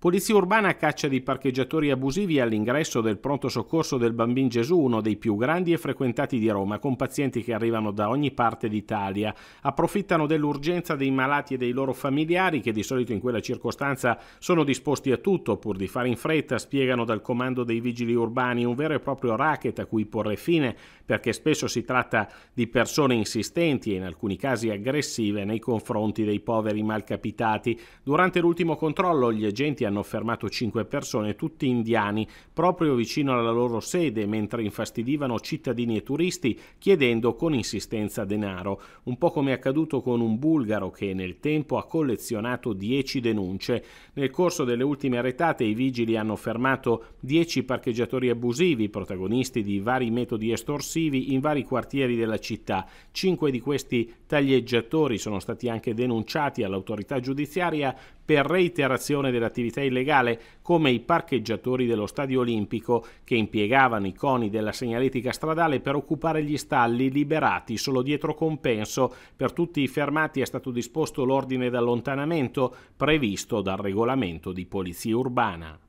Polizia urbana caccia di parcheggiatori abusivi all'ingresso del pronto soccorso del Bambin Gesù, uno dei più grandi e frequentati di Roma, con pazienti che arrivano da ogni parte d'Italia. Approfittano dell'urgenza dei malati e dei loro familiari, che di solito in quella circostanza sono disposti a tutto pur di fare in fretta, spiegano dal comando dei vigili urbani, un vero e proprio racket a cui porre fine, perché spesso si tratta di persone insistenti e in alcuni casi aggressive nei confronti dei poveri malcapitati. Durante l'ultimo controllo gli agenti hanno hanno fermato 5 persone, tutti indiani, proprio vicino alla loro sede, mentre infastidivano cittadini e turisti chiedendo con insistenza denaro, un po' come è accaduto con un bulgaro che nel tempo ha collezionato 10 denunce. Nel corso delle ultime retate i vigili hanno fermato 10 parcheggiatori abusivi, protagonisti di vari metodi estorsivi in vari quartieri della città. Cinque di questi taglieggiatori sono stati anche denunciati all'autorità giudiziaria per reiterazione dell'attività illegale come i parcheggiatori dello stadio olimpico che impiegavano i coni della segnaletica stradale per occupare gli stalli liberati solo dietro compenso. Per tutti i fermati è stato disposto l'ordine d'allontanamento previsto dal regolamento di polizia urbana.